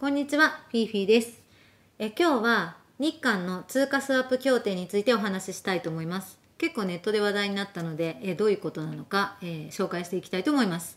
こんにちは、フィーフィーです。え今日は日韓の通貨スワップ協定についてお話ししたいと思います。結構ネットで話題になったので、えどういうことなのか、えー、紹介していきたいと思います。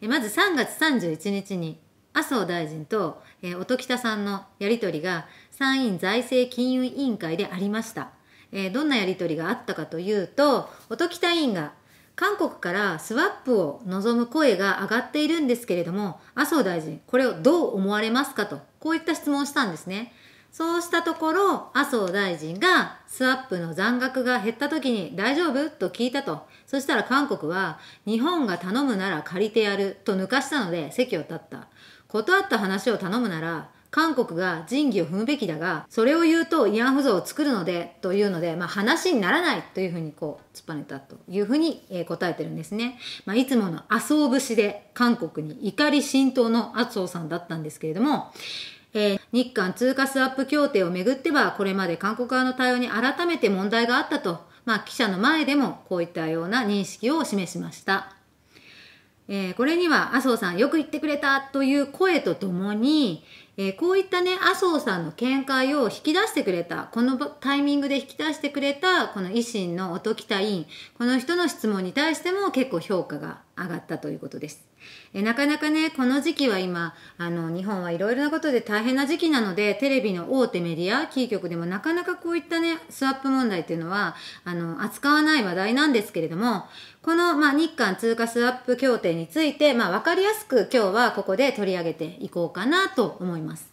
えまず3月31日に麻生大臣と、え音喜多さんのやりとりが参院財政金融委員会でありました。えどんなやりとりがあったかというと、音喜多委員が韓国からスワップを望む声が上がっているんですけれども、麻生大臣、これをどう思われますかと、こういった質問をしたんですね。そうしたところ、麻生大臣がスワップの残額が減った時に大丈夫と聞いたと。そしたら韓国は、日本が頼むなら借りてやると抜かしたので席を立った。断った話を頼むなら、韓国が仁義を踏むべきだが、それを言うと慰安婦像を作るので、というので、まあ話にならないというふうにこう、突っぱねたというふうに、えー、答えてるんですね。まあいつもの麻生節で韓国に怒り浸透の麻生さんだったんですけれども、えー、日韓通貨スワップ協定をめぐっては、これまで韓国側の対応に改めて問題があったと、まあ記者の前でもこういったような認識を示しました。えー、これには麻生さんよく言ってくれたという声とともに、えー、こういったね、麻生さんの見解を引き出してくれた、このタイミングで引き出してくれた、この維新の音喜多委員、この人の質問に対しても結構評価が上がったということです。えなかなかね、この時期は今、あの、日本はいろいろなことで大変な時期なので、テレビの大手メディア、キー局でもなかなかこういったね、スワップ問題っていうのは、あの、扱わない話題なんですけれども、この、まあ、日韓通貨スワップ協定について、まあ、わかりやすく今日はここで取り上げていこうかなと思います。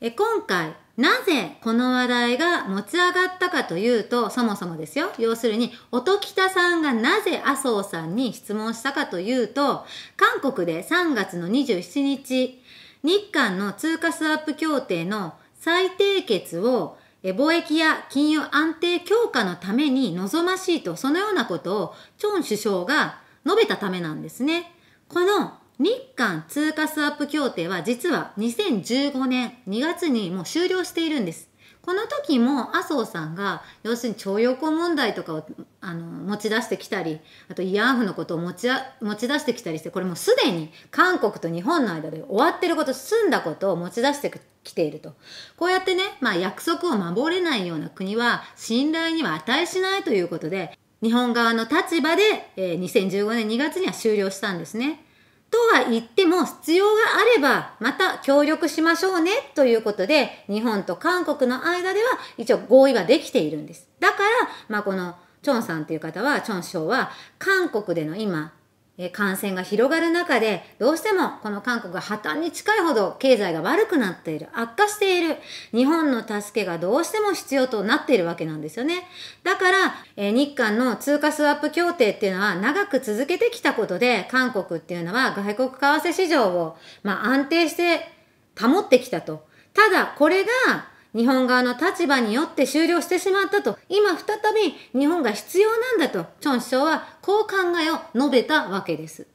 え今回、なぜこの話題が持ち上がったかというと、そもそもですよ。要するに、音北さんがなぜ麻生さんに質問したかというと、韓国で3月の27日、日韓の通貨スワップ協定の再締結を貿易や金融安定強化のために望ましいと、そのようなことをチョン首相が述べたためなんですね。この日韓通貨スワップ協定は実は2015年2月にもう終了しているんです。この時も麻生さんが要するに徴用工問題とかをあの持ち出してきたりあと慰安婦のことを持ち持ち出してきたりしてこれもうすでに韓国と日本の間で終わってること済んだことを持ち出してきているとこうやってね、まあ、約束を守れないような国は信頼には値しないということで日本側の立場で、えー、2015年2月には終了したんですね。とは言っても必要があればまた協力しましょうねということで日本と韓国の間では一応合意はできているんです。だから、まあ、このチョンさんという方は、チョン首相は韓国での今え感染が広がる中で、どうしてもこの韓国が破綻に近いほど経済が悪くなっている、悪化している、日本の助けがどうしても必要となっているわけなんですよね。だから、え日韓の通貨スワップ協定っていうのは長く続けてきたことで、韓国っていうのは外国為替市場を、まあ、安定して保ってきたと。ただ、これが、日本側の立場によって終了してしまったと、今再び日本が必要なんだと、チョン首相はこう考えを述べたわけです。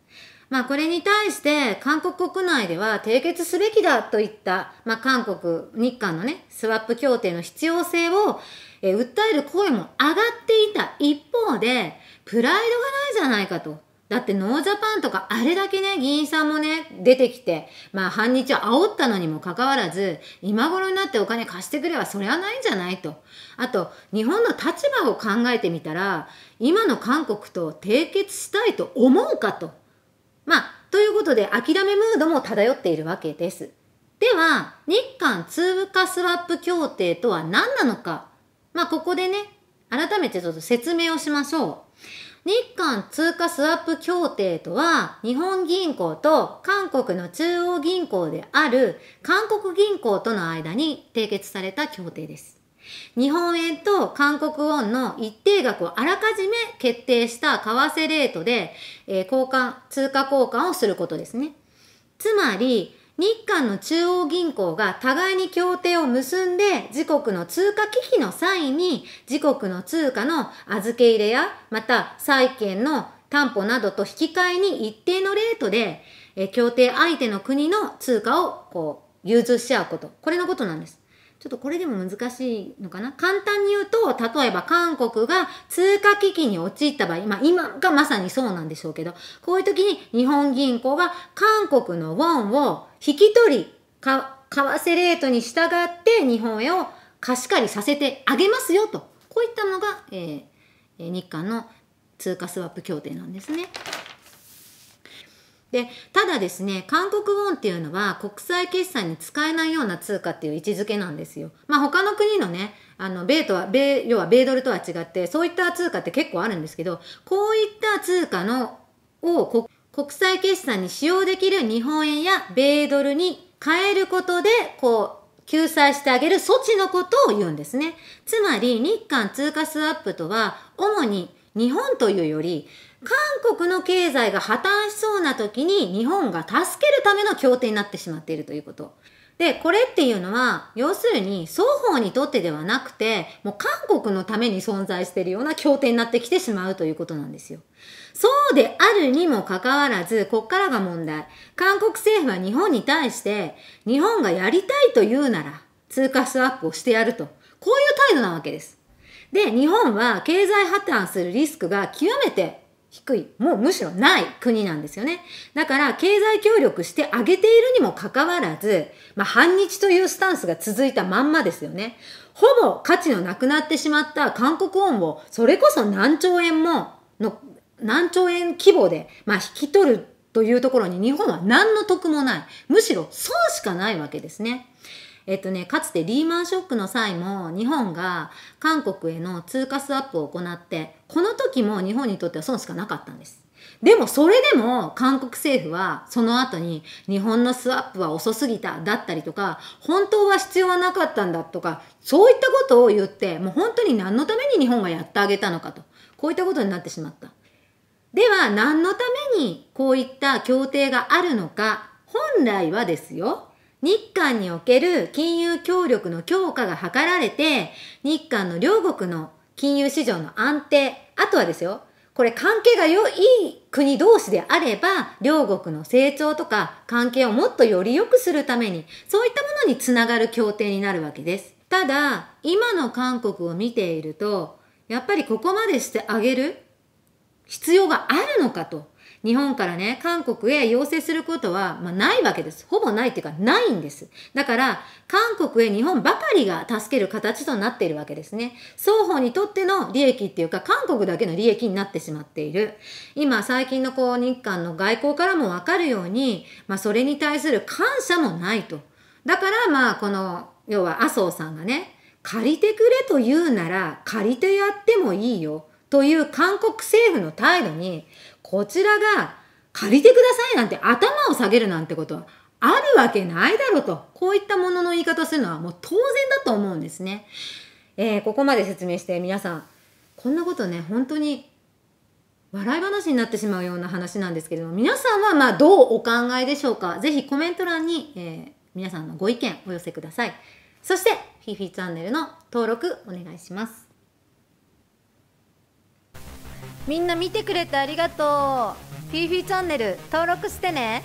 まあこれに対して韓国国内では締結すべきだといった、まあ韓国、日韓のね、スワップ協定の必要性を、え訴える声も上がっていた一方で、プライドがないじゃないかと。だってノージャパンとかあれだけね、議員さんもね、出てきて、まあ反日を煽ったのにもかかわらず、今頃になってお金貸してくればそれはないんじゃないと。あと、日本の立場を考えてみたら、今の韓国と締結したいと思うかと。まあ、ということで諦めムードも漂っているわけです。では、日韓通貨スワップ協定とは何なのか。まあ、ここでね、改めてちょっと説明をしましょう。日韓通貨スワップ協定とは、日本銀行と韓国の中央銀行である韓国銀行との間に締結された協定です。日本円と韓国ウォンの一定額をあらかじめ決定した為替レートで、えー、交換、通貨交換をすることですね。つまり、日韓の中央銀行が互いに協定を結んで、自国の通貨危機の際に、自国の通貨の預け入れや、また債券の担保などと引き換えに一定のレートで、え協定相手の国の通貨をこう融通し合うこと。これのことなんです。ちょっとこれでも難しいのかな簡単に言うと、例えば韓国が通貨危機に陥った場合、まあ今がまさにそうなんでしょうけど、こういう時に日本銀行が韓国のウォンを引き取り、か為替レートに従って日本円を貸し借りさせてあげますよと。こういったのが、えー、日韓の通貨スワップ協定なんですね。で、ただですね、韓国ウォンっていうのは国際決済に使えないような通貨っていう位置づけなんですよ。まあ他の国のね、あの、米とは、米、要は米ドルとは違って、そういった通貨って結構あるんですけど、こういった通貨の、を国際決済に使用できる日本円や米ドルに変えることで、こう、救済してあげる措置のことを言うんですね。つまり、日韓通貨スワップとは、主に日本というより、韓国の経済が破綻しそうな時に日本が助けるための協定になってしまっているということ。で、これっていうのは、要するに双方にとってではなくて、もう韓国のために存在しているような協定になってきてしまうということなんですよ。そうであるにもかかわらず、こっからが問題。韓国政府は日本に対して、日本がやりたいと言うなら、通貨スワップをしてやると。こういう態度なわけです。で、日本は経済破綻するリスクが極めて低い、もうむしろない国なんですよね。だから経済協力してあげているにもかかわらず、まあ反日というスタンスが続いたまんまですよね。ほぼ価値のなくなってしまった韓国音を、それこそ何兆円もの、何兆円規模で、まあ引き取るというところに日本は何の得もない。むしろ損しかないわけですね。えっとね、かつてリーマンショックの際も日本が韓国への通貨スワップを行って、この時も日本にとっては損しかなかったんです。でもそれでも韓国政府はその後に日本のスワップは遅すぎただったりとか本当は必要はなかったんだとかそういったことを言ってもう本当に何のために日本がやってあげたのかとこういったことになってしまった。では何のためにこういった協定があるのか本来はですよ日韓における金融協力の強化が図られて、日韓の両国の金融市場の安定、あとはですよ、これ関係が良い国同士であれば、両国の成長とか関係をもっとより良くするために、そういったものにつながる協定になるわけです。ただ、今の韓国を見ていると、やっぱりここまでしてあげる必要があるのかと日本からね、韓国へ要請することは、まあ、ないわけです。ほぼないっていうか、ないんです。だから、韓国へ日本ばかりが助ける形となっているわけですね。双方にとっての利益っていうか、韓国だけの利益になってしまっている。今、最近のこう、日韓の外交からもわかるように、まあ、それに対する感謝もないと。だから、まあ、この、要は麻生さんがね、借りてくれと言うなら、借りてやってもいいよ。という韓国政府の態度に、こちらが借りてくださいなんて頭を下げるなんてことはあるわけないだろうと、こういったものの言い方するのはもう当然だと思うんですね。えー、ここまで説明して皆さん、こんなことね、本当に笑い話になってしまうような話なんですけれども、皆さんはまあどうお考えでしょうかぜひコメント欄に、えー、皆さんのご意見お寄せください。そして、フィフィチャンネルの登録お願いします。みんな見てくれてありがとうフィーフィーチャンネル登録してね